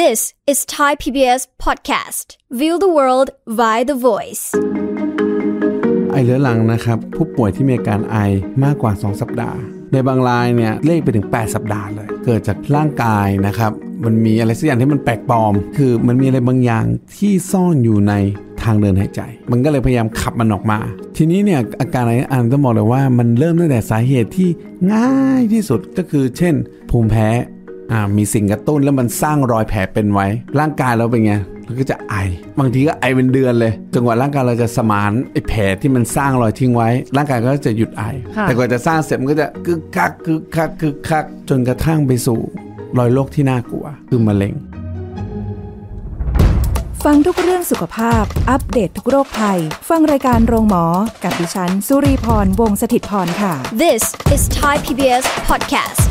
This is Thai PBS podcast. View the world via the voice. ไอเรื้อรังนะครับ ผู้ป่วยที่มีอาการไอมากกว่า 2 สัปดาห์ในบางรายเนี่ยเลขไปถึง 8 สัปดาห์เลยเกิดจากร่างกายนะครับมันมีอะไรสักอย่างที่มันแปลกปลอมคือมันมีอะไรบางอย่างที่ซ่อนอยู่ในทางเดินหายใจ มันก็เลยพยายามขับมันออกมา ทีนี้เนี่ยอาการอะไรอันต้องบอกเลยว่า มันเริ่มตั้งแต่สาเหตุที่ง่ายที่สุดก็คือเช่น ภูมิแพ้อ่ามีสิ่งกระตุ้นแล้วมันสร้างรอยแผลเป็นไว้ ร่างกายเราเป็นไงมันก็จะไอ บางทีก็ไอเป็นเดือนเลยจนกว่าร่างกายเราจะสมานไอแผลที่มันสร้างรอยทิ้งไว้ ร่างกายก็จะหยุดไอ แต่กว่าจะสร้างเสร็จมันก็จะกึกคักกึกคักกึกคักจนกระทั่งไปสู่ รอยโรคที่น่ากลัว คือมะเร็ง ฟังทุกเรื่องสุขภาพ อัปเดตททุกโรคภัย ฟังรายการโรงหมอ กับดิฉันสุรีพร วงศิตพรค่ะ This is Thai PBS Podcast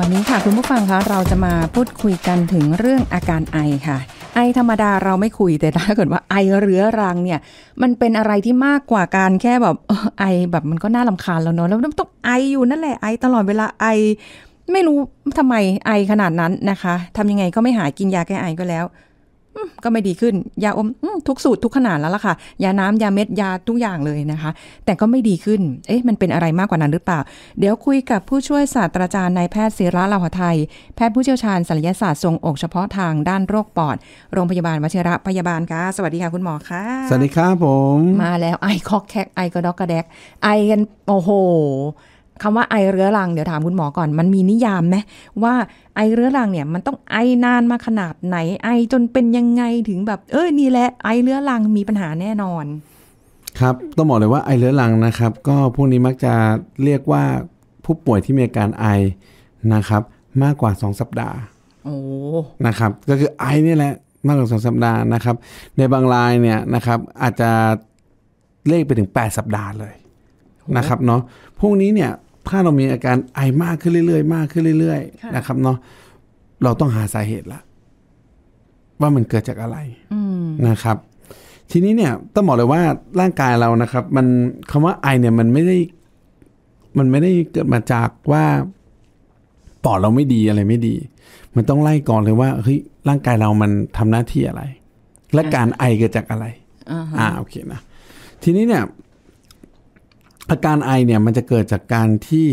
วันนี้ค่ะคุณผู้ฟังคะเราจะมาพูดคุยกันถึงเรื่องอาการไอค่ะ ไอธรรมดาเราไม่คุยแต่ถ้าเกิดว่าไอเรื้อรังเนี่ยมันเป็นอะไรที่มากกว่าการแค่แบบไอแบบมันก็น่าลำคาญแล้วเนาะแล้วต้องไออยู่นั่นแหละไอตลอดเวลาไอไม่รู้ทำไมไอขนาดนั้นนะคะ ทำยังไงก็ไม่หายกินยาแก้ไอก็แล้วก็ไม่ดีขึ้น ยาอมทุกสูตร ทุกขนาดแล้วล่ะค่ะ ยาน้ำยาเม็ด ยา ทุกอย่างเลยนะคะ แต่ก็ไม่ดีขึ้น เอ๊ะมันเป็นอะไรมากกว่านั้นหรือเปล่า เดี๋ยวคุยกับผู้ช่วยศาสตราจารย์นายแพทย์ศิระลาหไทย แพทย์ผู้เชี่ยวชาญศัลยศาสตร์ทรงอกเฉพาะทางด้านโรคปอด โรงพยาบาลวชิระพยาบาลค่ะสวัสดีค่ะคุณหมอค่ะสวัสดีครับผม มาแล้วไอคอกแคกไอกระดอกกระแดกไอกันโอ้โหคำว่าไอเรื้อรังเดี๋ยวถามคุณหมอก่อนมันมีนิยามไหม ว่าไอเรื้อรังเนี่ย มันต้องไอนานมาขนาดไหน ไอจนเป็นยังไงถึงแบบ เอ้ยนี่แหละไอเรื้อรังมีปัญหาแน่นอน ครับต้องบอกเลยว่าไอเรื้อรังนะครับ ก็พวกนี้มักจะเรียกว่าผู้ป่วยที่มีอาการไอนะครับ มากกว่า2สัปดาห์ โอ้นะครับ ก็คือไอนี่แหละมากกว่าสองสัปดาห์นะครับ ในบางรายเนี่ยนะครับ อาจจะเลขไปถึง8สัปดาห์เลยนะครับเนาะพวกนี้เนี่ยถ้าเรามีอาการไอมากขึ้นเรื่อยๆมากขึ้นเรื่อยๆนะครับเนาะเราต้องหาสาเหตุละว่ามันเกิดจากอะไรนะครับ ทีนี้เนี่ย ต้องบอกเลยว่าร่างกายเรานะครับ มันคำว่าไอเนี่ย มันไม่ได้ มันไม่ได้เกิดมาจากว่าปอดเราไม่ดีอะไรไม่ดี มันต้องไล่ก่อนเลยว่าเฮ้ยร่างกายเรามันทำหน้าที่อะไร และการไอเกิดจากอะไรอ่าโอเคนะทีนี้เนี่ยอาการไอเนี่ยมันจะเกิดจากการที่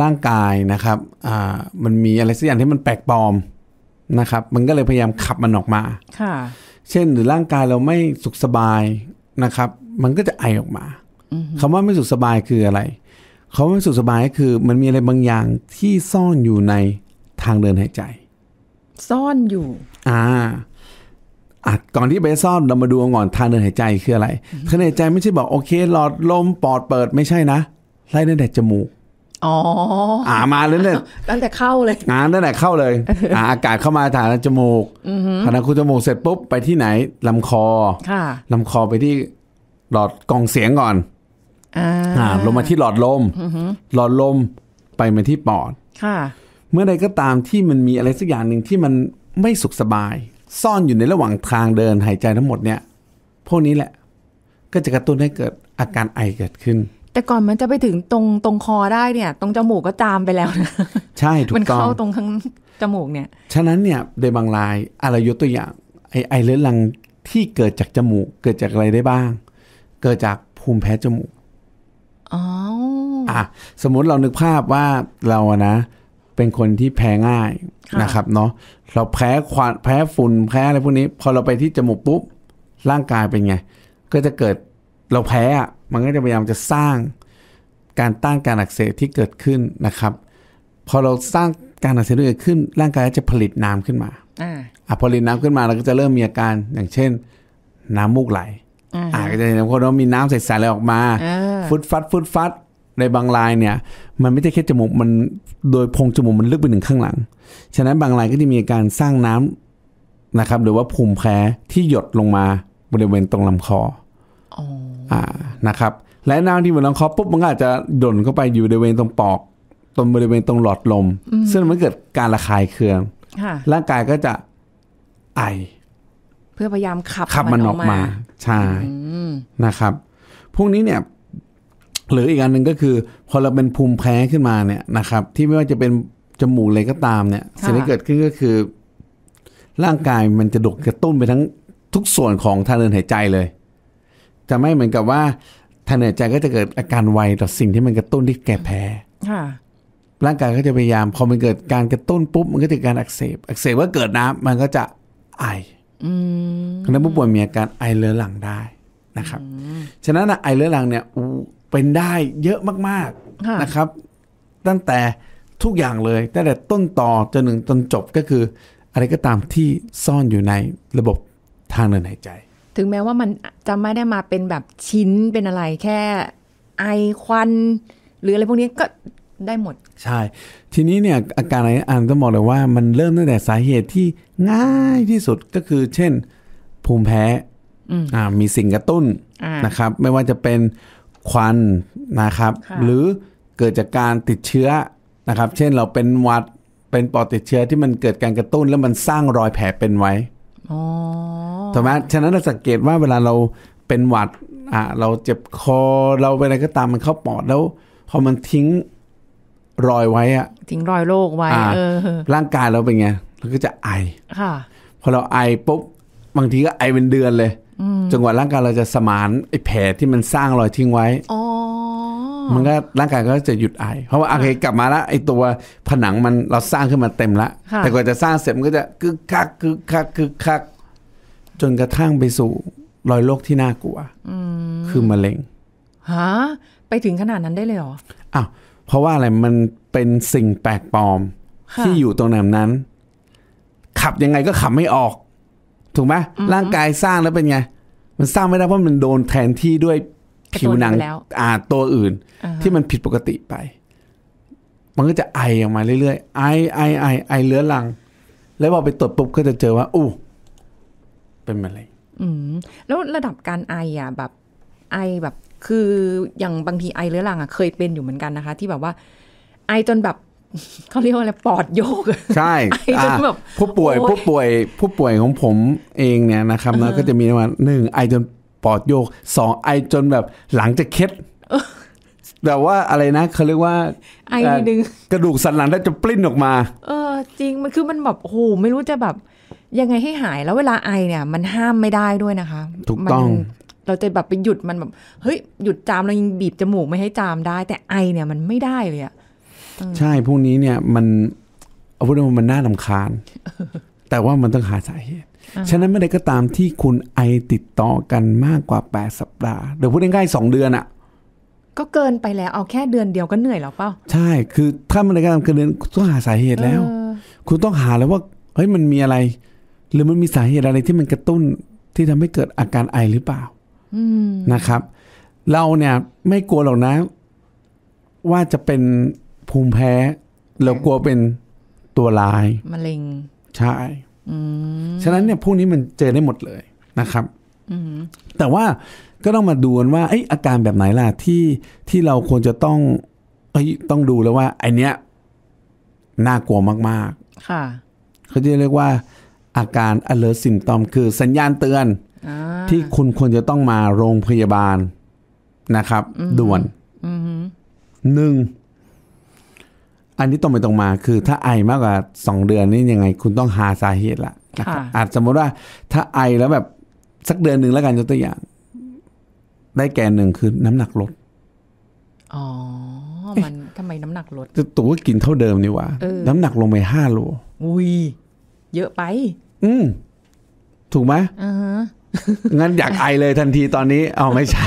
ร่างกายนะครับมันมีอะไรสักอย่างที่มันแปลกปลอมนะครับ มันก็เลยพยายามขับมันออกมาค่ะเช่นหรือร่างกายเราไม่สุขสบายนะครับ มันก็จะไอออกมาคำว่าไม่สุขสบายคืออะไรคำว่าไม่สุขสบายก็คือ มันมีอะไรบางอย่างที่ซ่อนอยู่ในทางเดินหายใจ ซ่อนอยู่ อ่าอ่ะก่อนที่ไปซ่อนเรามาดูก่อนทางเดินหายใจคืออะไรทางเดินหายใจไม่ใช่บอกโอเคหลอดลมปอดเปิดไม่ใช่นะไล่ตั้งแต่จมูกอ๋ออ่ามาเลยเนี่ยตั้งแต่เข้าเลยงานตั้งแต่เข้าเลยอ่าอากาศเข้ามาทางจมูกทางคุณจมูกเสร็จปุ๊บไปที่ไหน ลำคอค่ะ ลำคอไปที่ หลอดกองเสียงก่อนอ่าลงมาที่หลอดลมหลอดลมไปมาที่ปอด ค่ะ เมื่อใดก็ตามที่มันมีอะไรสักอย่างหนึ่งที่มันไม่สุขสบายซ่อนอยู่ในระหว่างทางเดินหายใจทั้งหมดเนี่ยพวกนี้แหละ ก็จะกระตุ้นให้เกิดอาการไอเกิดขึ้น แต่ก่อนมันจะไปถึงตรงตรงคอได้เนี่ย ตรงจมูกก็จามไปแล้วนะใช่ถูกต้องมันเข้าตรงข้างจมูกเนี่ย ฉะนั้นเนี่ยโดยบางรายอะไรยกตัวอย่าง ไอไอเลื้อรังที่เกิดจากจมูก เกิดจากอะไรได้บ้าง เกิดจากภูมิแพ้จมูก อ๋ออ่ะสมมติเรานึกภาพว่าเราอะนะเป็นคนที่แพ้ง่ายนะครับเนาะเราแพ้ควันแพ้ฝุ่นแพ้อะไรพวกนี้ พอเราไปที่จมูกปุ๊บร่างกายเป็นไง ก็จะเกิดเราแพ้อะมันก็จะพยายามจะสร้างการต้านการอักเสบที่เกิดขึ้นนะครับ พอเราสร้างการอักเสบเกิดขึ้น ร่างกายจะผลิตน้ำขึ้นมาอ่าผลิตน้ำขึ้นมาเราก็จะเริ่มมีอาการอย่างเช่น น้ำมูกไหลอ่าก็จะเห็นคนเรามีน้ำใสๆอะไรออกมา ฟุดฟัดฟุดฟัดในบางลายเนี่ย มันไม่ใช่แค่จมูกมันโดยพงจมูกมันลึกไปถึงข้างหลัง ฉะนั้นบางลายก็จะมีการสร้างน้ำนะครับ หรือว่าภูมิแพ้ที่หยดลงมาบริเวณตรงลำคออ๋ออ่านะครับ และน้ำที่บนลำคอปุ๊บมันก็อาจจะห่นเข้าไปอยู่บริเวณตรงปอกตรงบริเวณตรงหลอดลมซึ่งมันเกิดการระคายเคืองร่างกายก็จะ ไอ เพื่อพยายามขับขับมันออกมาใช่นะครับพวกนี้เนี่ยหรืออีกอันหนึ่งก็คือ พอเราเป็นภูมิแพ้ขึ้นมาเนี่ยนะครับ ที่ไม่ว่าจะเป็นจมูกเลยก็ตาม เนี่ยสิ่งที่เกิดขึ้นก็คือ ร่างกายมันจะดกกระตุ้นไปทั้งทุกส่วนของทางเดินหายใจเลย จะไม่เหมือนกับว่าทางเดินหายใจก็จะเกิดอาการไวต่อสิ่งที่มันกระตุ้นที่แก่แพ้ร่างกายก็จะพยายาม พอมันเกิดการกระตุ้นปุ๊บมันก็จะการอักเสบอักเสบว่าเกิดน้ำมันก็จะไอคณะผู้ป่วยมีอาการไอเรื้อรังได้นะครับ ฉะนั้นไอเรื้อรังเนี่ยเป็นได้เยอะมาก ๆนะครับ ตั้งแต่ทุกอย่างเลยตั้งแต่ต้นต่อจนถึงจนจบก็คืออะไรก็ตามที่ซ่อนอยู่ในระบบทางเดินหายใจ ถึงแม้ว่ามันจะไม่ได้มาเป็นแบบชิ้นเป็นอะไรแค่ไอควัน หรืออะไรพวกนี้ก็ได้หมดใช่ทีนี้เนี่ยอาการอะไรอันก็บอกเลยว่ามันเริ่มตั้งแต่สาเหตุที่ง่ายที่สุดก็คือ เช่น ภูมิแพ้อ่ามีสิ่งกระตุ้นนะครับ ไม่ว่าจะเป็นควันนะครับ หรือเกิดจากการติดเชื้อนะครับ เช่นเราเป็นวัดเป็นปอดติดเชื้อที่มันเกิดการกระตุ้นแล้วมันสร้างรอยแผลเป็นไว้ถูกไหมฉะนั้นเราสังเกตว่าเวลาเราเป็นหวัดอ่ะเราเจ็บคอเราอะไรก็ตามมันเข้าปอดแล้ว พอมันทิ้งรอยไว้อะทิ้งรอยโรคไว้อร่างกายเราเป็นไงเราก็จะไอค่ะ พอเราไอปุ๊บบางทีก็ไอเป็นเดือนเลยจนกว่าร่างกายเราจะสมานไอ้แผลที่มันสร้างรอยทิ้งไว้มันก็ร่างกายก็จะหยุดไอเพราะว่าโอเคกลับมาละไอ้ตัวผนังมันเราสร้างขึ้นมาเต็มละ แต่กว่าจะสร้างเสร็จมันก็จะคึกคักคึกคักคึกคัก จนกระทั่งไปสู่ รอยโรคที่น่ากลัวคือมะเร็งฮะไปถึงขนาดนั้นได้เลยเหรออ้าวเพราะว่าอะไรมันเป็นสิ่งแปลกปลอมที่อยู่ตรงนหนนั้น ขับยังไงก็ขับไม่ออกถูกไหมร่างกายสร้างแล้วเป็นไงมันสร้างไม่ได้เพราะมันโดนแทนที่ด้วยผิวหนังอ่าตัวอื่น ที่มันผิดปกติไป มันก็จะไอออกมาเรื่อยๆไอไอไอไอเลื้อรัง แล้วพอไปตรวจปุ๊บก็จะเจอว่าอู้เป็นมะเร็งอืมแล้วระดับการไออ่ะแบบ ไอแบบคืออย่างบางทีไอเรื้อรังอ่ะเคยเป็นอยู่เหมือนกันนะคะ ที่แบบว่าไอจนแบบเขาเรียกว่าอะไรปอดโยกใช่ไจนแบบผู้ป่วยผู้ป่วยผู้ป่วยของผมเองเนี่ยนะครับนะก็จะมีประมาณหนึ่งไอจนปอดโยกสองไอจนแบบหลังจะเคล็ดแต่ว่าอะไรนะเขาเรียกว่าไอนึงกระดูกสันหลังได้จะปลิ้นออกมา เออ จริงมันคือมันแบบโอ้ไม่รู้จะแบบยังไงให้หายแล้วเวลาไอเนี่ยมันห้ามไม่ได้ด้วยนะคะถูกต้องเราจะแบบไปหยุดมันแบบเฮ้ยหยุดจามเรายังบีบจมูกไม่ให้จามได้ แต่ไอเนี่ยมันไม่ได้เลยอะใช่พวกนี้เนี่ยมันเอาพูดตรงมันน่าลำคาญแต่ว่ามันต้องหาสาเหตุ ฉะนั้นเมื่อใดก็ตามที่คุณไอติดต่อกันมากกว่าแปดสัปดาห์หรือพูดง่ายๆสองเดือนอะก็เกินไปแล้วเอาแค่เดือนเดียวก็เหนื่อยแล้วเปล่าใช่ คือ ถ้ามันใดก็ตามเกินเดือนต้องหาสาเหตุแล้วคุณต้องหาแล้วว่าเฮ้ยมันมีอะไร หรือมันมีสาเหตุอะไรที่มันกระตุ้นที่ทำให้เกิดอาการไอหรือเปล่านะครับ เราเนี่ยไม่กลัวหรอกนะว่าจะเป็นภูมิแพ้เรากลัวเป็นตัวลายมะเร็งใช่ฉะนั้นเนี่ยพวกนี้มันเจอได้หมดเลยนะครับแต่ว่าก็ต้องมาดูกันว่าไอ้อาการแบบไหนล่ะที่ที่เราควรจะต้องเอ้ยต้องดูแล้วว่า ไอเนี้ย น่ากลัวมากๆ ค่ะ เขาจะเรียกว่า อาการ alert symptom คือสัญญาณเตือนอที่คุณควรจะต้องมาโรงพยาบาลนะครับ ด่วนหนึ่งอันนี้ตรงไปตรงมา คือถ้าไอมากกว่าสองเดือนนี่ยังไง คุณต้องหาสาเหตุละนะครับอาจสมมติว่า ถ้าไอแล้วแบบสักเดือนหนึ่งแล้วกันยกตัวอย่าง ได้แกนหนึ่งคือน้ำหนักลด อ๋อ มันทำไมน้ำหนักลดตัวก็กินเท่าเดิมนี่วะน้ำหนักลงไปห้าโล อุ้ยเยอะไป อืม ถูกไหมอ่างั้นอยากไอ เลยทันทีตอนนี้เอาไม่ใช่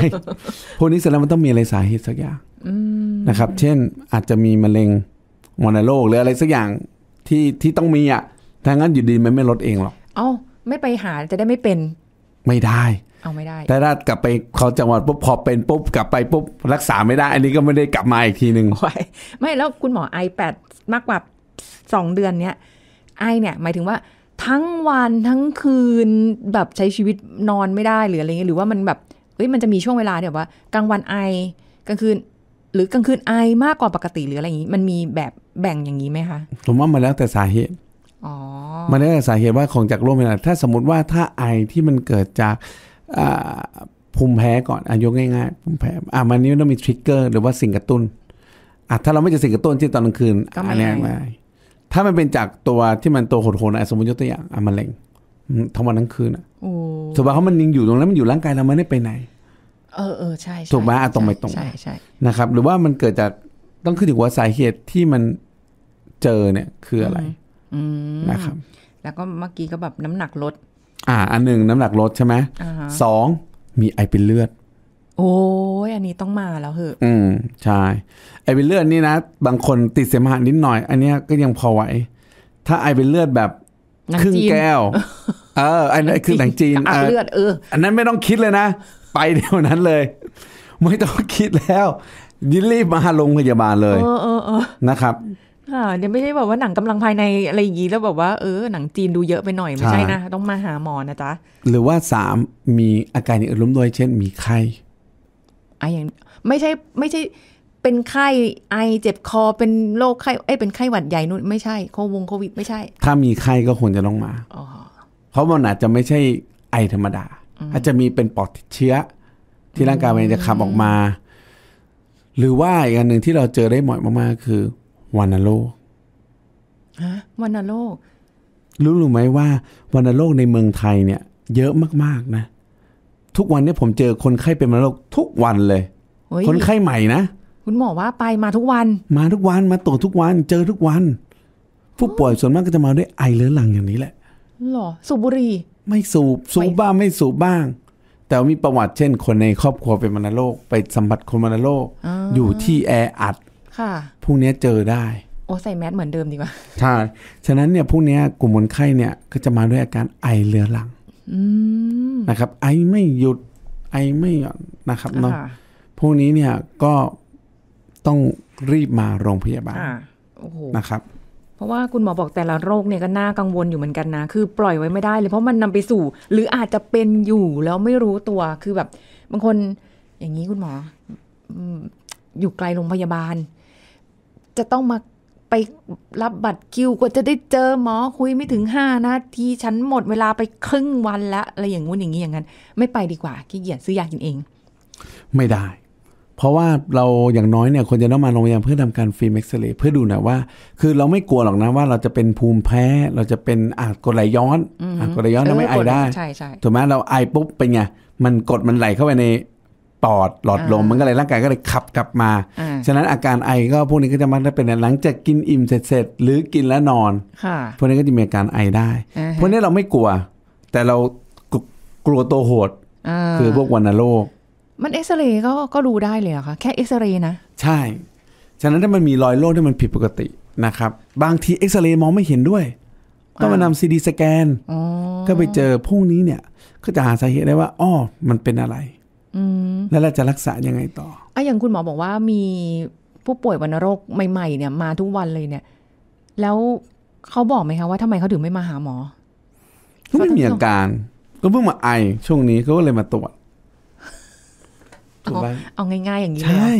พวกนี้เสร็จแล้วมันต้องมีอะไรสาเหตุสักอย่างนะครับ เช่น อาจจะมีมะเร็งวันโลกหรืออะไรสักอย่างที่ที่ต้องมีอ่ะ ถ้างั้นอยู่ดีมันไม่ลดเองหรอก เอ้าไม่ไปหาจะได้ไม่เป็น ไม่ได้ เอาไม่ได้ แต่ถ้ากลับไปเขาจังหวัดปุ๊บพอเป็นปุ๊บกลับไปปุ๊บรักษาไม่ได้ อันนี้ก็ไม่ได้กลับมาอีกทีหนึ่งไม่แล้วคุณหมอไอแปดมากกว่าสองเดือนเนี้ยไอเนี่ยหมายถึงว่าทั้งวันทั้งคืนแบบใช้ชีวิตนอนไม่ได้หรืออะไรเงี้ยหรือว่ามันแบบเฮ้ยมันจะมีช่วงเวลาเดี๋ยวว่ากลางวันไอกลางคืนหรือกลางคืนไอมากกว่าปกติหรืออะไรอย่างนี้ มันมีแบบแบ่งอย่างนี้ไหมคะผมว่ามันแล้วแต่สาเหตุมันแล้วแต่สาเหตุว่าของจากโรคอะไรถ้า สมมติว่าถ้าไอที่มันเกิดจากภูมิแพ้ก่อนอายุง่ายๆภูมิแพ้อ่ะมันนี่ต้องมีทริกเกอร์หรือว่าสิ่งกระตุ้นอ่ะถ้าเราไม่จะสิ่งกระตุ้นที่ตอนกลางคืนอ็นน่ไม่ถ้ามันเป็นจากตัวที่มันตัวโหดโหดสมมติยกตัวอย่าง อ่ะมะเร็งทั้งวันทั้งคืนอ่ะถูกป่ะเขามันยังอยู่ตรงนั้นมันอยู่ร่างกายเราไม่ได้ไปไหนเออเออใช่ถูกไหมตรงไปตรงใช่ใช่นะครับ หรือว่ามันเกิดจากต้องขึ้นอยู่ว่าสาเหตุที่มันเจอเนี่ย คืออะไรนะครับ แล้วก็เมื่อกี้ก็แบบน้ำหนักลดอ่าอันหนึ่งน้ำหนักลดใช่ไหมสองมีไอเป็นเลือด โอ้ยอันนี้ต้องมาแล้วเหอะอืมใช่ ไอเป็นเลือดนี่นะบางคนติดเสมหะนิดหน่อย อันนี้ก็ยังพอไหวถ้าไอเป็นเลือดแบบครึ่งแก้วเอออันนั้นคือหนังจีนเลือดเอออันนั้นไม่ต้องคิดเลยนะไปเดี๋ยวนั้นเลย ไม่ต้องคิดแล้วยิรีบมาโรงพยาบาลเลยนะครับค่ะเดี๋ยวไม่ได้แบบว่าหนังกำลังภายในอะไรอย่างนี้ แล้วแบบว่าเออหนังจีนดูเยอะไปหน่อยไม่ใช่นะต้องมาหาหมอนะจ๊ะหรือว่าสามมีอาการอื่นล้มด้วย เช่น มีไข้ไออย่างไม่ใช่ไม่ใช่เป็นไข้ไอเจ็บคอ เป็นโรคไข้เอ้เป็นไข้หวัดใหญ่นู่นไม่ใช่โควงโควิดไม่ใช่ ถ้ามีไข้ก็ควรจะต้องมาเพราะมันอาจจะไม่ใช่ไอธรรมดาอาจจะมีเป็นปอดติดเชื้อ ที่ร่างกายมันจะขับออกมา หรือว่าอีกอันหนึ่งที่เราเจอได้หมอยมากๆคือ วันโรคฮะวันโรครู้หรือไหมว่า วันโรคในเมืองไทยเนี่ย เยอะมากๆนะ ทุกวันนี้ผมเจอคนไข้เป็นวันโรคทุกวันเลย คนไข้ใหม่นะ คุณหมอว่าไปมาทุกวัน มาทุกวันมาตรวจทุกวันเจอทุกวันผู้ป่วยส่วนมากก็จะมาด้วยไอเรื้อรังอย่างนี้แหละหรอสูบบุหรี่ไม่สูบ สูบบ้างไม่สูบบ้าง แต่มีประวัติเช่นคนในครอบครัวเป็นมณโรคไปสัมผัสคนมณโรคอยู่ที่แออัด ค่ะพวกนี้เจอได้ โอ้ใส่แมสเหมือนเดิมดีกว่า ใช่ ฉะนั้นเนี่ยพวกนี้กลุ่มคนไข้เนี่ย ก็จะมาด้วยอาการไอเรื้อรังนะครับ ไอไม่หยุดไอไม่หย่อนนะครับเนาะพวกนี้เนี่ยก็ต้องรีบมาโรงพยาบาลนะครับเพราะว่าคุณหมอบอกแต่ละโรคเนี่ยก็น่ากังวลอยู่เหมือนกันนะ คือปล่อยไว้ไม่ได้เลยเพราะมันนำไปสู่ หรืออาจจะเป็นอยู่แล้วไม่รู้ตัวคือแบบ บางคนอย่างนี้คุณหมออยู่ไกลโรงพยาบาล จะต้องมาไปรับบัตรคิวกว่าจะได้เจอหมอคุยไม่ถึงห้านาทีฉันหมดเวลาไปครึ่งวันละอะไรอย่างงู้นอย่างนี้อย่างนั้นไม่ไปดีกว่าขี้เกียจซื้อยากินเอง ไม่ได้เพราะว่าเราอย่างน้อยเนี่ยควรจะต้องมาโรงพยาบาลเพื่อทำการฟิล์มเอ็กซเรย์เพื่อดูนะว่า คือเราไม่กลัวหรอกนะว่าเราจะเป็นภูมิแพ้เราจะเป็นอาจกดไหลย้อนอกดไหลย้อนเราไม่ไอได้ใช่ใช่ถูกไหมเราไอปุ๊บเป็นไงมันกดมันไหลเข้าไปในปอดหลอดลมมันก็เลยร่างกายก็เลยขับกลับมา ฉะนั้นอาการไอก็พวกนี้ก็จะมักจะเป็นหลังจากกินอิ่มเสร็จหรือกินแล้วนอนพวกนี้ก็จะมีอาการไอได้พวกนี้เราไม่กลัว แต่เรากลัวตัวโหดคือพวกวันโรคมันเอ็กซเรย์ก็ก็ดูได้เลยเหรอคะแค่เอ็กซเรย์นะ ใช่ ฉะนั้นถ้ามันมีรอยโรคที่มันผิดปกตินะครับ บางทีเอ็กซเรย์มองไม่เห็นด้วย ต้องมานำซีดีสแกนก็ไปเจอพวกนี้เนี่ย ก็จะหาสาเหตุได้ว่าอ๋อมันเป็นอะไรแล้วเราจะรักษายังไงต่ออ่ะอย่างคุณหมอบอกว่ามีผู้ป่วยวัณโรคใหม่ๆเนี่ยมาทุกวันเลยเนี่ย แล้วเขาบอกไหมคะว่าทำไมเขาถึงไม่มาหาหมอก็ไม่มีอาการก็เพิ่งมาไอ ช่วงนี้เขาก็เลยมาตรวจถูกไหมเอาง่ายๆ อย่างนี้ใช่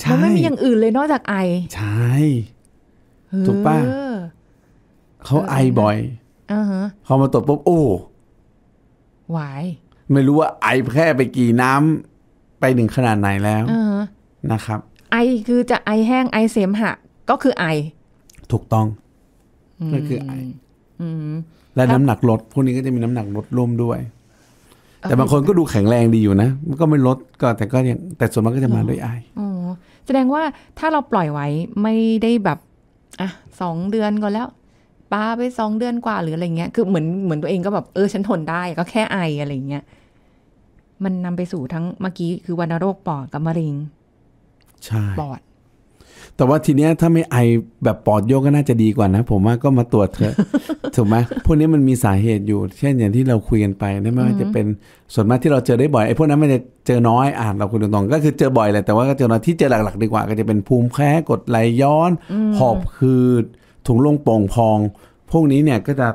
ใช่ไม่มีอย่างอื่นเลยนอกจากไอ ใช่ถูกป่ะเขาไอบ่อยอพอมาตรวจปุ๊บโอ้หวายไม่รู้ว่าไอ แค่ไปกี่น้ำ ไปหนึ่งขนาดไหนแล้ว นะครับ ไอคือจะไอแห้งไอเสมหะก็คือไอ ถูกต้อง ก็คือไอ และน้ำหนักลดพวกนี้ก็จะมีน้ำหนักลดร่วมด้วยแต่บางคนก็ดูแข็งแรงดีอยู่นะมันก็ไม่ลดก็แต่ก็ยังแต่ส่วนมากก็จะมาด้วยไออ๋อแสดงว่าถ้าเราปล่อยไว้ไม่ได้แบบอ่ะสองเดือนก็แล้ว ปาไปสองเดือนกว่า หรืออะไรเงี้ยคือเหมือนเหมือนตัวเองก็แบบเออฉันทนได้ ก็แค่ไออะไรเงี้ยมันนำไปสู่ทั้งเมื่อกี้ คือวัณโรคปอดกับมะเร็งใช่ปอดแต่ว่าทีเนี้ยถ้าไม่ไอแบบปอดโยกก็น่าจะดีกว่านะผมว่าก็มาตรวจเถอะถูกไหมพวกนี้มันมีสาเหตุอยู่ เช่นอย่างที่เราคุยกันไปนะไม่ว่าจะเป็นส่วนมากที่เราเจอได้บ่อยไอพวกนั้นมันจะเจอน้อยอ่านเราคุยตรงๆก็คือเจอบ่อยแหละแต่ว่าก็เจอน้อยที่เจอหลัก ๆ ดีกว่า ก็จะเป็นภูมิแพ้กดไหลย้อน หอบคืดถุงลงโป่งพอง พวกนี้เนี่ยก็จะ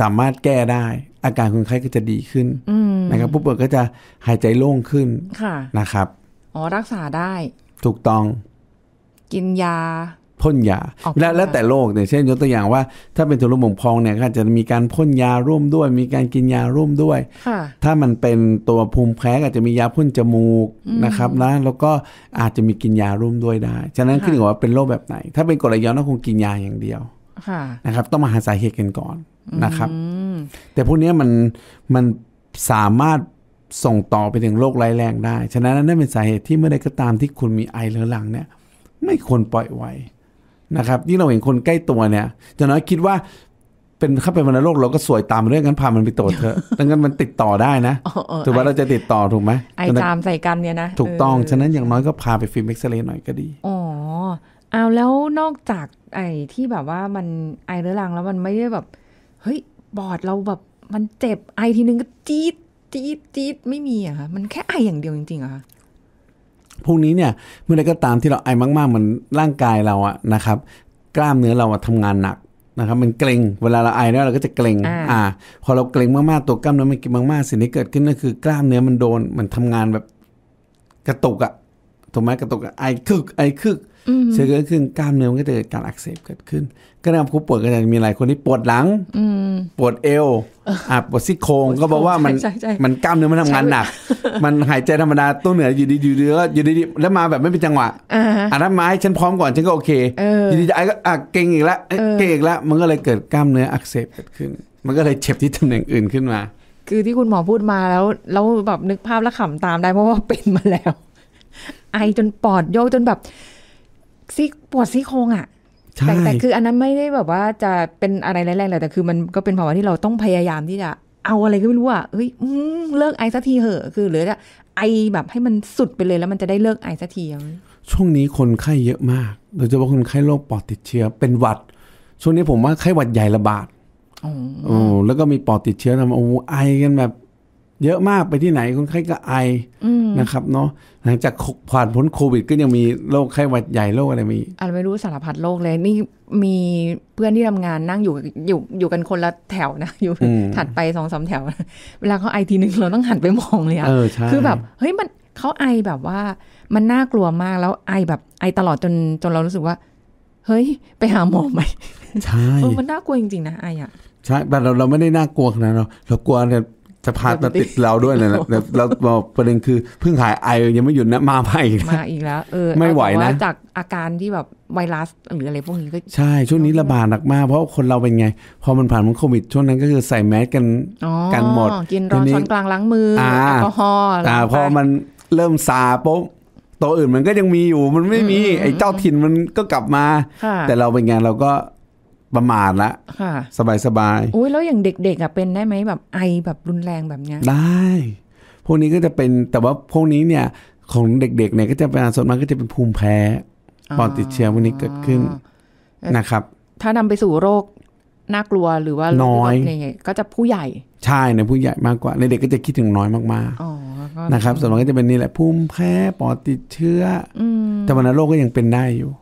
สามารถแก้ได้ อาการคนไข้ก็จะดีขึ้นนะครับผู้ป่วยก็จะหายใจโล่งขึ้นนะครับ อ๋อรักษาได้ ถูกต้องกินยาพ่นยาและแล้วแต่โรคเนี่ยเช่นยกตัวอย่างว่าถ้าเป็นทุลุมงพองเนี่ยก็จะมีการพ่นยาร่วมด้วย มีการกินยาร่วมด้วยถ้ามันเป็นตัวภูมิแพ้อาจจะมียาพ่นจมูกนะครับนะแล้วก็อาจจะมีกินยาร่วมด้วยได้ ฉะนั้นขึ้นอยู่ว่าเป็นโรคแบบไหน ถ้าเป็นกรดไหลย้อนก็คงกินยาอย่างเดียวนะครับต้องมาหาสาเหตุกันก่อนนะครับแต่พวกนี้มันมันสามารถส่งต่อไปถึงโรคร้ายแรงได้ฉะนั้นนั่นเป็นสาเหตุที่เมื่อใดก็ตามที่คุณมีไอเรื้อรังเนี่ยไม่ควรปล่อยไว้นะครับยิ่งเราเห็นคนใกล้ตัวเนี่ยจะน้อยคิดว่า เป็นข้าเป็นวันโรคเราก็สวยตามเรื่องกันพามันไปตรวจเถอะดังนั้นมันติดต่อได้นะถือว่าเราจะติดต่อถูกไหมไอจามใส่กันเนี่ยนะถูกต้องฉะนั้นอย่างน้อยก็พาไปฟิล์มเอ็กซเรย์หน่อยก็ดีอ๋อเอาแล้วนอกจากไอที่แบบว่ามันไอเรื้อรังแล้วมันไม่ได้แบบเฮ้ย บอดเราแบบมันเจ็บไอทีนึงก็จี๊ดจี๊ดจี๊ดไม่มีอะค่ะ มันแค่ไออย่างเดียวจริงๆอะคะพวกนี้เนี่ยเมื่อไรก็ตามที่เราไอมากๆมันร่างกายเราอะนะครับ กล้ามเนื้อเราอะทำงานหนักนะครับมันเกร็งเวลาเราไอแล้วเราก็จะเกร็งอ่าพอเราเกร็งมากๆตัวกล้ามเนื้อมันกินมากๆ สิ่งที่เกิดขึ้นก็คือกล้ามเนื้อมันโดนมันทำงานแบบ กระตุกอะถูกไหมกระตุกไอคึกไอคึกเชื้อเกิดขึ้นกล้ามเนื้อมันก็จะเกิดการอักเสบเกิดขึ้น ก็นะคผู้ป่วยก็จะมีหลายคนที่ปวดหลังปวดเอวอปวดซี่โครงก็บอกว่ามันมันกล้ามเนื้อมันทำงานหนัก มันหายใจธรรมดาตัวเหนือ อยู่ดีอยู่ดีอยู่ดีแล้วมาแบบไม่เป็นจังหวะอ่ะั้ามาให้ฉันพร้อมก่อนฉันก็โอเคอยู่ดีไอ้ก็อเก่งอีกแล้วเก่งอีกแล้ว มันก็เลยเกิดกล้ามเนื้ออักเสบเกิดขึ้น มันก็เลยเจ็บที่ตำแหน่งอื่นขึ้นมา คือที่คุณหมอพูดมาแล้ว แล้วแบบนึกภาพแล้วขำตามได้เพราะว่าเป็นมาแล้ว ไอจนปอดโยกจนแบบซี่ปวดซี่โครงอะ่ะแต่แต่ คือ อันนั้น ไม่ ได้ แบบ ว่า จะ เป็น อะไรแรงๆเลยแต่ คือ มัน ก็ เป็น ภาวะ ที่เราต้องพยายาม ที่ จะ เอา อะไรก็ไม่รู้ อ่ะเฮ้ยเลิกไอสักทีเหอะ คือหรือจะไอแบบให้มันสุดไปเลยแล้วมันจะได้เลิกไอสักทีช่วงนี้คนไข้เยอะมากโดยเฉพาะคนไข้โรคปอดติดเชื้อเป็นหวัด ช่วงนี้ผมว่าไข้หวัดใหญ่ระบาดโอ้แล้วก็มีปอดติดเชื้อทำโอ้ไอกันแบบเยอะมากไปที่ไหน คนไข้ก็ไอนะครับ เนาะหลังจากผ่านพ้นโควิดก็ยังมีโรคไข้หวัดใหญ่โรคอะไรมีอะไรไม่รู้สารพัดโรคเลยนี่มีเพื่อนที่ทำงานนั่งอยู่อยู่อยู่กันคนละแถวนะ อยู่ถัดไปสองสาแถว เวลาเขาไอทีหนึ่งเราต้องหันไปมองเลยอะคือแบบเฮ้ยมันเขาไอแบบว่ามันน่ากลัวมากแล้วไอแบบไอตลอดจนจนเรารู้สึกว่า เฮ้ย ไปหาหมอไหมใช่มันน่ากลัวจริงๆนะไออะใช่แต่เราเราไม่ได้น่ากลัวขนาดเราเรากลัวเนี่ยจะพามาติดเราด้วยนะเราบอกประเด็นคือเพิ่งหายไอยังไม่หยุดนะมาใหม่มาอีกแล้วเออไม่ไหวนะจากอาการที่แบบไวรัสหรืออะไรพวกนี้ก็ใช่ช่วงนี้ระบาดหนักมากเพราะคนเราเป็นไงพอมันผ่านมันโควิดช่วงนั้นก็คือใส่แมสกันกันหมด กินร้อนช้อนกลางล้างมือแอลกอฮอล์พอมันเริ่มซาปุ๊บตัวอื่นมันก็ยังมีอยู่มันไม่มีไอ้เจ้าถิ่นมันก็กลับมา แต่เราเป็นไงเราก็ประมาทละสบายสบายโอ้ยแล้วอย่างเด็กๆอ่ะเป็นได้ไหมแบบไอแบบรุนแรงแบบเนี้ยได้ พวกนี้ก็จะเป็นแต่ว่าพวกนี้เนี่ย ของเด็ก ๆ เนี่ย ก็จะเป็นส่วนมากก็จะเป็นภูมิแพ้ ปอดติดเชื้อพวกนี้เกิดขึ้นนะครับ ถ้านำไปสู่โรคน่ากลัวหรือว่าน้อยก็จะผู้ใหญ่ใช่ในผู้ใหญ่มากกว่า ในเด็กก็จะคิดถึงน้อยมากๆ นะครับส่วนมากก็จะเป็นนี่แหละภูมิแพ้ปอดติดเชื้อแต่วันโรคก็ยังเป็นได้อยู่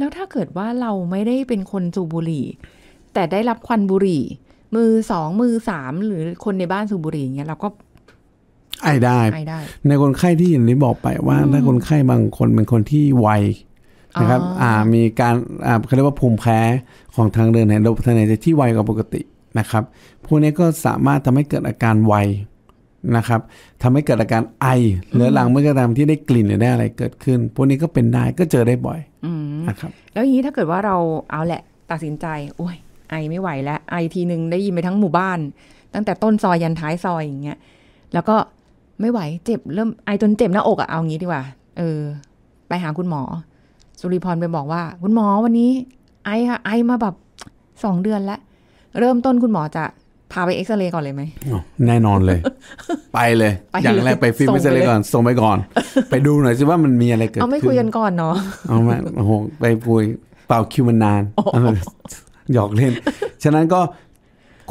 แล้วถ้าเกิดว่าเราไม่ได้เป็นคนสูบบุหรี่ แต่ได้รับควันบุหรี่ มือสอง มือสามหรือคนในบ้านสูบบุหรี่เงี้ยเราก็ ไอได้ไไดในคนไข้ที่อย่างนี้บอกไปว่าถ้าคนไข้บางคนเป็นคนที่ไวนะครับ อ่ามีการอ่าเขาเรียกว่าภูมิแพ้ของทางเดินหายใจทที่ไวกว่าปกตินะครับพวกนี้ก็สามารถทำให้เกิดอาการไวนะครับทำให้เกิดอาการไอ เหลือหลังเมื่อกระทำที่ได้กลิ่นหรือได้อะไรเกิดขึ้น พวกนี้ก็เป็นได้ก็เจอได้บ่อยนะครับ แล้วอย่างนี้ถ้าเกิดว่าเราเอาแหละ ตัดสินใจโอ้ยไอไม่ไหวแล้ว ไอทีหนึ่งได้ยินไปทั้งหมู่บ้าน ตั้งแต่ต้นซอย ยันท้ายซอยอย่างเงี้ย แล้วก็ไม่ไหวเจ็บเริ่มไอจนเจ็บหน้า อกอะเอางี้ดีกว่าเออ ไปหาคุณหมอ สุริพรไปบอกว่า คุณหมอวันนี้ไอค่ะไอมาแบบสองเดือนแล้วเริ่มต้นคุณหมอจะพาไปเอ็กซเรย์ก่อนเลยไหม แน่นอนเลย ไปเลย อย่างแรกไปฟิล์มเอ็กซเรย์ก่อน ส่งไปก่อน ไปดูหน่อย สิว่ามันมีอะไรเกิดขึ้นเอาไม่คุยกันก่อนเนาะเอาไม่โอ้โหไปคุยเป่าคิวมันนาน หยอกเล่น ฉะนั้นก็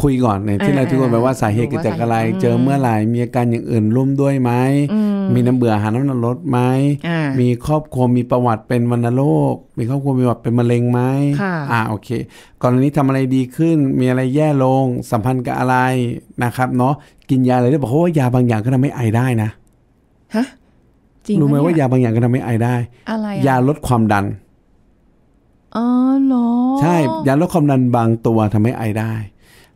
คุยก่อนในที่เราทุกคนแปลว่าสาเหตุเกิดจากอะไรเจอเมื่อไหร่มีอาการอย่างอื่นร่วมด้วยไหม มีน้ำเบื่อหาน้ำนลดไหมมีครอบครัวมีประวัติเป็นวัณโรคมีครอบครัวมีประวัติเป็นมะเร็งไหมอ่า โอเค ก่อนนี้ทำอะไรดีขึ้น มีอะไรแย่ลง สัมพันธ์กับอะไรนะครับ เนาะกินยาอะไรได้บอกว่ายาบางอย่างก็ทำให้ไอได้นะฮะจริงรู้ไหมว่ายาบางอย่างก็ทำให้ไอได้ อะไรยาลดความดันอ๋อเหรอใช่ยาลดความดันบางตัวทำให้ไอได้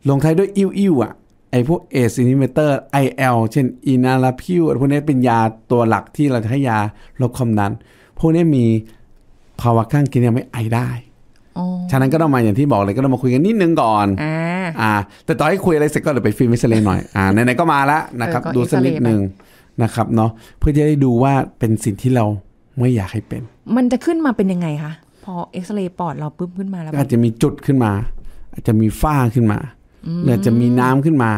ลงท้ายด้วยอิ่วอิ่วอ่ะ ไอพวกเออินิเมเตอร์ไอเอลเช่นอินาลาพิวพวกนี้เป็นยาตัวหลักที่เราจะให้ยาลดความดันพวกนี้มีภาวะข้างเคียงไม่ไอได้ฉะนั้นก็ต้องมาอย่างที่บอกเลยก็ต้องมาคุยกันนิดนึงก่อนอ่า แต่ต่อให้คุยอะไรเสร็จก็เดี๋ยวไปฟิล์มเอ็กซเรย์หน่อยอ่าไหนๆก็มาแล้วนะครับ ดูสักนิดนึง นะครับเนาะเพื่อจะได้ดูว่าเป็นสิ่งที่เราไม่อยากให้เป็น มันจะขึ้นมาเป็นยังไงคะพอเอ็กซเรย์ปอดเราปุ๊บขึ้นมาแล้ว อาจจะมีจุดขึ้นมา อาจจะมีฝ้าขึ้นมาเนี่ยจะมีน้ำขึ้นมา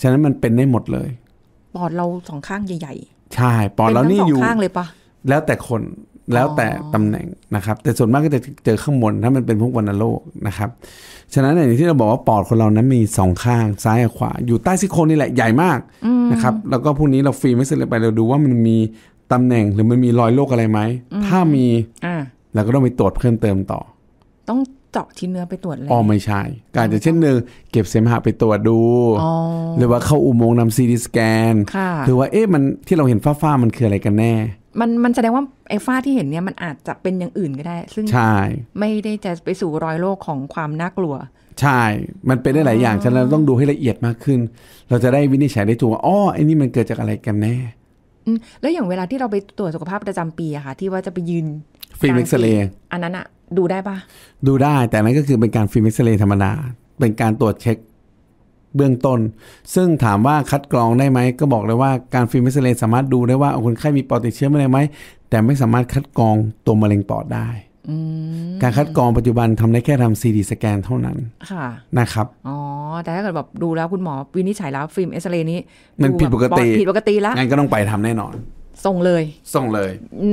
ฉะนั้นมันเป็นได้หมดเลย ปอดเราสองข้างใหญ่ ๆ ใช่ ปอดเรานี่อยู่ข้างเลยปะแล้วแต่คน แล้วแต่ตำแหน่งนะครับ แต่ส่วนมากก็จะเจอข้างบนถ้ามันเป็นพวกวันโรคนะครับ ฉะนั้นอย่างที่เราบอกว่า ปอดคนเรานั้นมีสองข้างซ้ายกับขวา อยู่ใต้ซี่โครงนี่แหละใหญ่มากนะครับ แล้วก็พวกนี้เราฟีมไม่เสร็จไปเราดูว่ามันมีตำแหน่งหรือมันมีรอยโรคอะไรไหม ถ้ามีเราก็ต้องไปตรวจเพิ่มเติมต่อ ต้องเจาะชิ้นเนื้อไปตรวจเลย อ๋อไม่ใช่ การจะเช่นหนึ่งเก็บเสมหะไปตรวจดูหรือว่าเข้าอุโมงค์นำซีดีสแกนหรือว่าเอ๊ะมันที่เราเห็นฝ้าฝ้ามันคืออะไรกันแน่ มันมันแสดงว่า ไอ้ฝ้าที่เห็นเนี่ยมันอาจจะเป็นอย่างอื่นก็ได้ ซึ่งใช่ไม่ได้จะไปสู่รอยโรคของความน่ากลัว ใช่ มันเป็นได้หลายอย่าง ฉะนั้นเราต้องดูให้ละเอียดมากขึ้น เราจะได้วินิจฉัยได้ถูกว่าอ๋อไอ้นี่มันเกิดจากอะไรกันแน่แล้วอย่างเวลาที่เราไปตรวจสุขภาพประจำปีอะค่ะที่ว่าจะไปยืนฟิล์มเอ็กซเรย์อันนั้นอะดูได้ปะดูได้แต่นั้นก็คือเป็นการฟิล์มเอ็กซเรย์ธรรมดาเป็นการตรวจเช็คเบื้องต้น ซึ่งถามว่าคัดกรองได้ไหมก็บอกเลยว่าการฟิล์มเอ็กซเรย์สามารถดูได้ว่าคนไข้มีปอดติดเชื้อมะไร้ไหมแต่ไม่สามารถคัดกรองตัวมะเร็งปอดได้การคัดกรองปัจจุบันทำได้แค่ทำซีดีสแกนเท่านั้นค่ะนะครับอ๋อแต่ถ้าเกิดแบบดูแล้วคุณหมอวินิจฉัยแล้วฟิล์มเอ็กซเรย์นี้มันผิดปกติผิดปกติแล้วงั้นก็ต้องไปทำแน่นอนส่งเลย ส่งเลย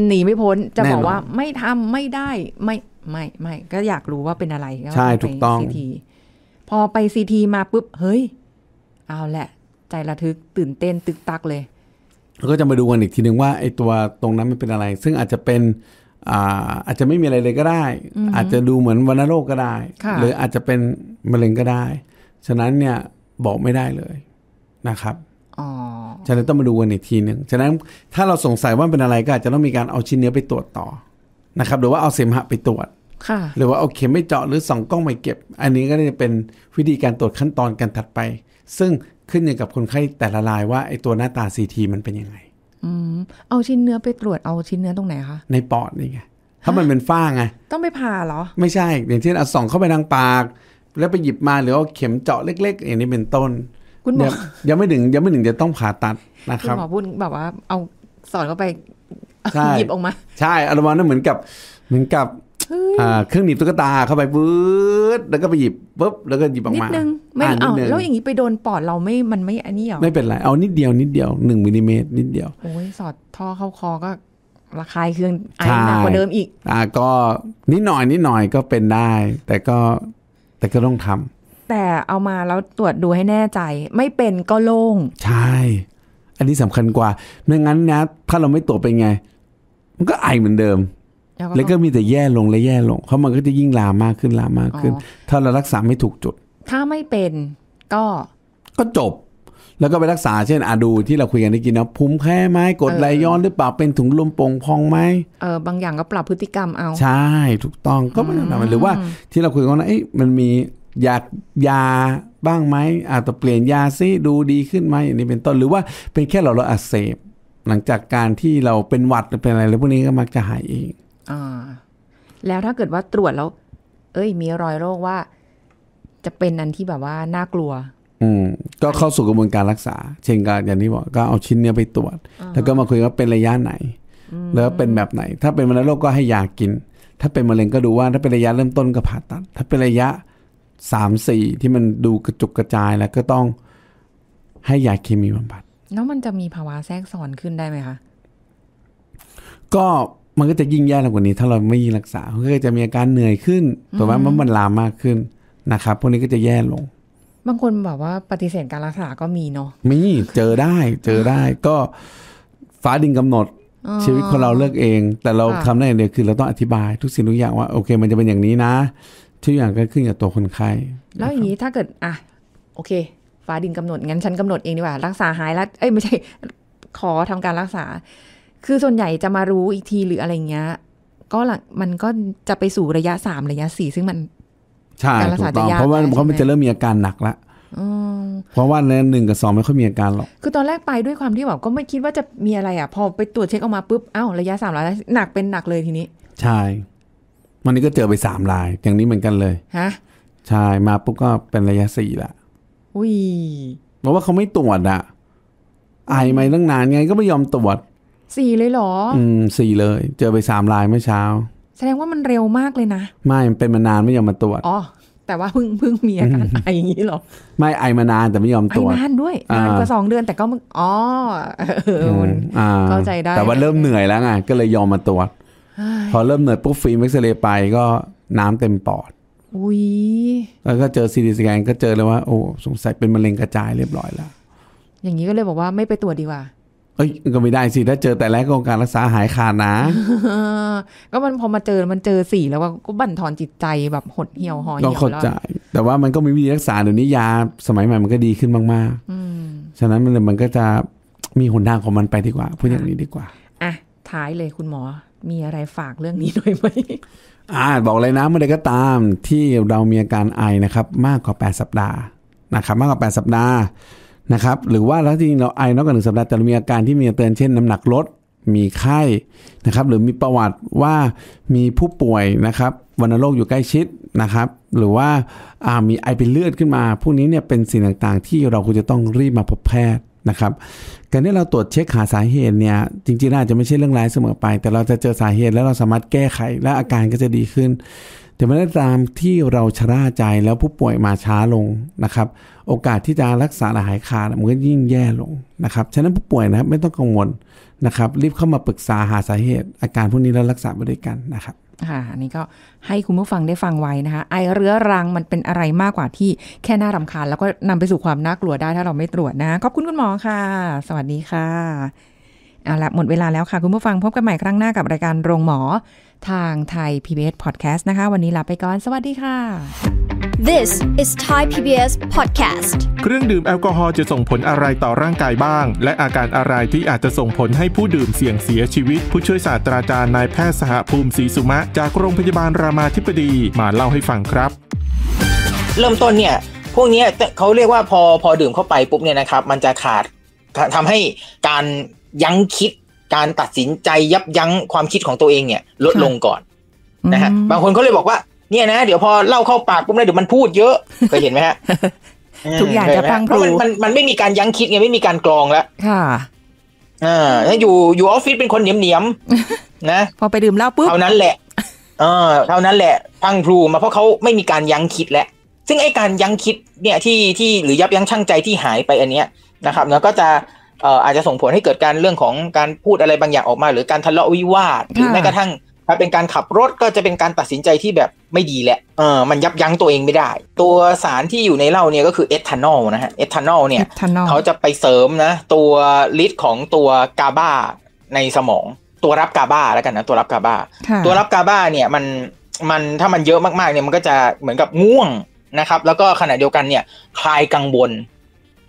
หนีไม่พ้นจะบอกว่าไม่ทำไม่ได้ ไม่ไม่ไม่ ก็อยากรู้ว่าเป็นอะไรใช่ถูกต้องซีที พอไปซีทีมาปุ๊บเฮ้ยเอาแหละ ใจระทึกตื่นเต้นตึกตักเลย ก็จะมาดูกันอีกทีหนึ่งว่าไอ้ตัวตรงนั้นมันเป็นอะไร ซึ่งอาจจะเป็นอาอาจจะไม่มีอะไรเลยก็ได้ อาจจะดูเหมือนวัณโรคก็ได้หรืออาจจะเป็นมะเร็งก็ได้ ฉะนั้นเนี่ยบอกไม่ได้เลยนะครับฉะนั้นต้องมาดูกันอีกทีหนึ่งฉะนั้นถ้าเราสงสัยว่าเป็นอะไรก็อาจจะต้องมีการเอาชิ้นเนื้อไปตรวจต่อนะครับหรือว่าเอาเสมหะไปตรวจหรือว่าเอาเข็มไปเจาะหรือส่องกล้องไปเก็บ อันนี้ก็จะเป็นวิธีการตรวจขั้นตอนกันถัดไป ซึ่งขึ้นอยู่กับคนไข้แต่ละรายว่าไอตัวหน้าตาซีทีมันเป็นยังไงอเอาชิ้นเนื้อไปตรวจเอาชิ้นเนื้อตรงไหนคะในปอดนี่ไงถ้ามันเป็นฝ้าไงต้องไปผ่าเหรอไม่ใช่ อย่างเช่นเอาส่องเข้าไปทางปากแล้วไปหยิบมาหรือเอาเข็มเจาะเล็กๆ อย่างนี้เป็นต้นคุณหมอยังไม่ถึงยังไม่ถึงจะต้องผ่าตัดนะครับคุณหมอพูดแบบว่าเอาสอนเข้าไปหยิบออกมา ใช่อารมณ์นั้นเหมือนกับเหมือนกับเครื่องหนีบตุ๊กตาเข้าไปปื๊ดแล้วก็ไปหยิบปุ๊บแล้วก็หยิบออกมานิดนึงไม่เอาแล้วอย่างนี้ไปโดนปอดเราไม่มันไม่อันนี้หรอไม่เป็นไรเอานิดเดียวนิดเดียวหนึ่งมิลิเมตรนิดเดียวโอ้ยสอดท่อเข้าคอก็ระคายเคืองไอหนักกว่าเดิมอีก อ่าก็นิดหน่อยนิดหน่อยก็เป็นได้ แต่ก็แต่ก็ต้องทำแต่เอามาแล้วตรวจดูให้แน่ใจ ไม่เป็นก็โล่งใช่ อันนี้สำคัญกว่าไม่งั้นนะถ้าเราไม่ตรวจเป็นไง มันก็ไอเหมือนเดิม แล้วก็มีแต่แย่ลงและแย่ลงเพราะมันก็จะยิ่งลามมากขึ้นลามมากขึ้น ถ้าเรารักษาไม่ถูกจุด ถ้าไม่เป็นก็ ก็จบ แล้วก็ไปรักษาเช่นอาดูที่เราคุยกันได้กินนะภูมิแพ้ไหมกดไหลย้อนหรือเปล่าเป็นถุงลมโป่งพองไหมเออบางอย่างก็ปรับพฤติกรรมเอา ใช่ ถูกต้องก็ไม่ต้องทำหรือว่าที่เราคุยกันว่าเอ้ะมันมีอยากยาบ้างไหม อาจจะเปลี่ยนยาซิ ดูดีขึ้นไหมอย่างนี้เป็นต้น หรือว่าเป็นแค่เราเราอักเสบ หลังจากการที่เราเป็นหวัดหรือเป็นอะไรแล้วพวกนี้ก็มักจะหายเองอ่า แล้วถ้าเกิดว่าตรวจแล้ว เอ้ย มีรอยโรคว่า จะเป็นอันที่แบบว่าน่ากลัว อืม ก็เข้าสู่กระบวนการรักษา เช่นกันอย่างนี้บอกก็เอาชิ้นเนี้ยไปตรวจ แล้วก็มาคุยว่าเป็นระยะไหน แล้วเป็นแบบไหน ถ้าเป็นมะเร็งโรคก็ให้ยากิน ถ้าเป็นมะเร็งก็ดูว่า ถ้าเป็นระยะเริ่มต้นก็ผ่าตัด ถ้าเป็นระยะสามสี่ที่มันดูกระจุกกระจายแล้วก็ต้องให้ยาเคมีบำบัดแล้วมันจะมีภาวะแทรกซ้อนขึ้นได้ไหมคะ ก็มันก็จะยิ่งแย่ลงกว่านี้ ถ้าเราไม่ยิ่งรักษาก็จะมีอาการเหนื่อยขึ้นตัวว่ามันมันลามมากขึ้นนะครับ พวกนี้ก็จะแย่ลง บางคนบอกว่าปฏิเสธการรักษาก็มีเนาะมี เจอได้ เจอได้ ก็ฟ้าดินกำหนด ชีวิตคนเราเลือกเอง แต่เราทำได้อย่างเดียวคือ เราต้องอธิบายทุกสิ่งทุกอย่างว่าโอเค มันจะเป็นอย่างนี้นะทุกอย่างก็ขึ้นกับตัวคนไข้ แล้วอย่างนี้ถ้าเกิดอ่ะ โอเคฟ้าดินกำหนด งั้นฉันกำหนดเองดีกว่า รักษาหายแล้วเอ้ยไม่ใช่ขอทำการรักษา คือส่วนใหญ่จะมารู้อีกทีหรืออะไรเงี้ยก็หลังมันก็จะไปสู่ระยะสามระยะสี่ซึ่งมัน ใช่ถูกต้องเพราะว่าเขาจะเริ่มมีอาการหนักละเพราะว่าในหนึ่งกับสองไม่ค่อยมีอาการหรอกคือตอนแรกไปด้วยความที่แบบก็ไม่คิดว่าจะมีอะไรอ่ะพอไปตรวจเช็คออกมาปุ๊บเอ้าระยะสามรลยวหนักเป็นหนักเลยทีนี้ ใช่วันนี้ก็เจอไปสามลาย อย่างนี้เหมือนกันเลยฮะใช่มาปุ๊บก็เป็นระยะสี่ละ อุ้ยเพราะว่าเขาไม่ตรวจอะไอไมมตั้งนานไงก็ไม่ยอมตรวจสี่เลยเหรอ อืมสี่เลย เจอไปสามลายเมื่อเช้า แสดงว่ามันเร็วมากเลยนะไม่มันเป็นมานานไม่ยอมมาตรวจอ๋อแต่ว่าเพิ่งเพิ่งมีอาการไออย่างนี้หรอ ไม่ไอมานานแต่ไม่ยอมตรวจนานด้วยนานกว่าสองเดือนแต่ก็มึงอ๋อเข้าใจได้แต่ว่าเริ่มเหนื่อยแล้วไงก็เลยยอมมาตรวจพอเริ่มเหนื่อยปุ๊บฟิล์มเอ็กซเรย์ไปก็น้ำเต็มปอด อุ้ยแล้วก็เจอซีดีสแกนก็เจอเลยว่าโอ้สงสัยเป็นมะเร็งกระจายเรียบร้อยแล้ว อย่างนี้ก็เลยบอกว่าไม่ไปตรวจดีกว่า เอ้ยก็ไม่ได้สิ ถ้าเจอแต่แรกก็การรักษาหายขาดนะก็มันพอมาเจอมันเจอสี่แล้วก็บั่นทอนจิตใจแบบหดเหี่ยวหอยเหี่ยวแล้วเข้าใจ แต่ว่ามันก็มีวิธีรักษาเดี๋ยวนี้ยา สมัยใหม่มันก็ดีขึ้นมากๆฉะนั้นมันมันก็จะมีหนทางของมันไปดีกว่าพูดอย่างนี้ดีกว่าอ่ะท้ายเลยคุณหมอมีอะไรฝากเรื่องนี้ด้วยไหมอ่าบอกเลยนะเมื่อใดก็ตาม ที่เรามีอาการไอนะครับ มากกว่า 8 สัปดาห์นะครับมากกว่า8สัปดาห์นะครับหรือว่าแล้วจริงเราไอน้อยกว่าหนึ่งสัปดาห์แต่เรามีอาการที่มีเตือนเช่นน้ำหนักลดมีไข้นะครับหรือมีประวัติว่ามีผู้ป่วยนะครับวัณโรคอยู่ใกล้ชิดนะครับ หรือว่าามีไอเป็นเลือดขึ้นมาพวกนี้เนี่ยเป็นสิ่งต่างๆ ที่เราควรจะต้องรีบมาพบแพทย์นะครับการที่เราตรวจเช็คหาสาเหตุเนี่ยจริงๆอาจจะไม่ใช่เรื่องร้าย เสมอไป แต่เราจะเจอสาเหตุแล้วเราสามารถแก้ไข และอาการก็จะดีขึ้น แต่เมื่อตามที่เราชราใจแล้วผู้ป่วยมาช้าลงนะครับโอกาสที่จะรักษาหายขาดมันก็ยิ่งแย่ลงนะครับฉะนั้นผู้ป่วยนะครับไม่ต้องกังวลนะครับ รีบเข้ามาปรึกษาหาสาเหตุ อาการพวกนี้แล้วรักษาไปด้วยกันนะครับค่ะอันนี้ก็ให้คุณผู้ฟังได้ฟังไว้นะคะ ไอเรื้อรังมันเป็นอะไรมากกว่าที่แค่น่ารำคาญ แล้วก็นำไปสู่ความน่ากลัวได้ถ้าเราไม่ตรวจนะขอบคุณคุณหมอค่ะ สวัสดีค่ะเอาละหมดเวลาแล้วค่ะ คุณผู้ฟังพบกันใหม่ครั้งหน้ากับรายการโรงหมอ ทางไทย PBS Podcast นะคะ วันนี้ลาไปก่อน สวัสดีค่ะ This is Thai PBS Podcast เครื่องดื่มแอลกอฮอล์จะส่งผลอะไรต่อร่างกายบ้าง และอาการอะไรที่อาจจะส่งผลให้ผู้ดื่มเสี่ยงเสียชีวิตผู้ช่วยศาสตราจารย์นายแพทย์สหภูมิศรีสุมะจากโรงพยาบาลรามาธิบดีมาเล่าให้ฟังครับ เริ่มต้นเนี่ย พวกนี้เขาเรียกว่าพอพอดื่มเข้าไปปุ๊บเนี่ยนะครับ มันจะขาดทำให้การยั้งคิดการตัดสินใจยับยั้งความคิดของตัวเองเนี่ย ลดลงก่อนนะฮะบางคนเขาเลยบอกว่าเนี่ยนะเดี๋ยวพอเล่าเข้าปากปุ๊บเลยเดี๋ยวมันพูดเยอะเคยเห็นไหมฮะทุกอย่างจะพังพาูมันมันไม่มีการยั้งคิดไงไม่มีการกรองแล้วค่ะอ่าอยู่อยู่ออฟฟิศเป็นคนเหนียมเหนียมนะ พอไปดื่มเหล้าปุ๊บเท่านั้นแหละ เออ เท่านั้นแหละพังพลูมาเพราะเขาไม่มีการยั้งคิดแล้วซึ่งไอ้การยั้งคิดเนี่ย ที่ที่หรือยับยั้งชั่งใจที่หายไปอันเนี้ยนะครับ แล้วก็จะอาจจะส่งผลให้เกิดการเรื่องของการพูดอะไรบางอย่างออกมา หรือการทะเลาะวิวาทหรือแม้กระทั่งถ้าเป็นการขับรถก็จะเป็นการตัดสินใจที่แบบไม่ดีแหละเออมันยับยั้งตัวเองไม่ได้ตัวสารที่อยู่ในเหล้าเนี่ยก็คือเอทานอลนะฮะเอทานอลเนี่ยเขาจะไปเสริมนะ ตัวฤทธิ์ของตัวกาบาในสมอง ตัวรับกาบาแล้วกันนะตัวรับกาบาตัวรับกาบาเนี่ยมันมันถ้ามันเยอะมากๆเนี่ยมันก็จะเหมือนกับง่วงนะครับ แล้วก็ขณะเดียวกันเนี่ยคลายกังวล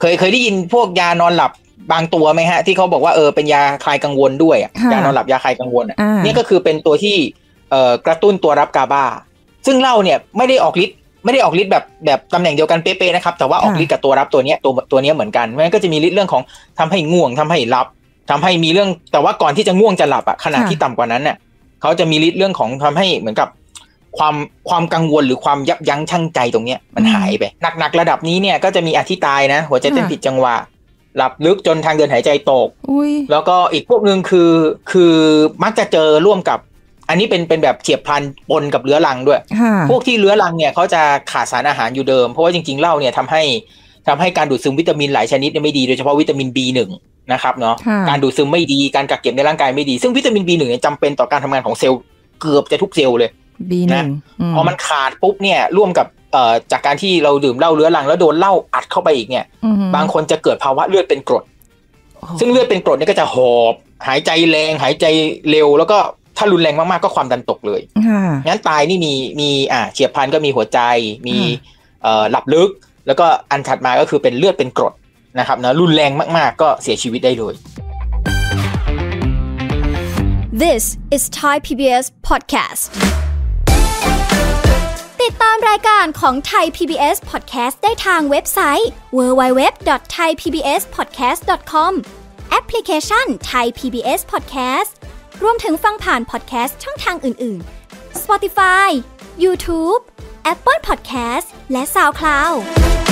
เคยเคยได้ยินพวกยานอนหลับบางตัวไหมฮะ ที่เขาบอกว่า เออ เป็นยาคลายกังวลด้วยยานอนหลับยาคลายกังวลนี่ก็คือเป็นตัวที่เอ่อกระตุ้นตัวรับกาบาซึ่งเหล้าเนี่ยไม่ได้ออกฤทธิ์ไม่ได้ออกฤทธิ์แบบแบบตำแหน่งเดียวกันเป๊ะๆนะครับแต่ว่าออกฤทธิ์กับตัวรับตัวนี้ตัวตัวนี้เหมือนกันเพราะั้นก็จะมีฤทธิ์เรื่องของทำให้ง่วง ทำให้หลับ ทำให้มีเรื่องแต่ว่าก่อนที่จะง่วงจะหลับอะขนาดที่ต่ำกว่านั้นเนี่ยเขาจะมีฤทธิ์เรื่องของทำให้เหมือนกับความความกังวลหรือความยับยั้งชั่งใจตรงเนี้ยมันหายไปหนักๆระดับนี้เนี่ยก็จะมีอธิตายนะหัวใจเต้นผิดจังหวะหลับลึกจนทางเดินหายใจตก แล้วก็อีกพวกหนึ่งคือคือมักจะเจอร่วมกับอันนี้เป็นเป็นแบบเฉียบพลันปนกับเรื้อรังด้วย พวกที่เรื้อรังเนี่ยเขาจะขาดสารอาหารอยู่เดิมเพราะว่าจริงๆเหล้าเนี่ยทำให้ทำให้การดูดซึมวิตามินหลายชนิดไม่ดีโดยเฉพาะวิตามิน B1 นะครับเนาะ การดูดซึมไม่ดีการกักเก็บในร่างกายไม่ดีซึ่งวิตามิน B1 เนี่ยจำเป็นต่อการทำงานของเซลล์เกือบจะทุกเซลล์เลย B1 นะพอมันขาดปุ๊บเนี่ยร่วมกับเอ่อจากการที่เราดื่มเหล้าเรื้อรังแล้วโดนเหล้าอัดเข้าไปอีกเนี่ยบางคนจะเกิดภาวะเลือดเป็นกรด ซึ่งเลือดเป็นกรดนี่ก็จะหอบหายใจแรง หายใจเร็วแล้วก็ถ้ารุนแรงมากๆก็ความดันตกเลยงั้นตายนี่มีมีอ่าเฉียบพลันก็มีหัวใจมีเอ่อหลับลึก แล้วก็อันถัดมาก็คือเป็นเลือดเป็นกรดนะครับนะรุนแรงมาก ๆก็เสียชีวิตได้เลย This is Thai PBS podcast ติดตามรายการของไทย PBS Podcast ได้ทางเว็บไซต์ www.thaipbspodcast.com แอปพลิเคชันไทย PBS Podcast รวมถึงฟังผ่านพอดแคสต์ช่องทางอื่น ๆ Spotify YouTube Apple Podcast และ SoundCloud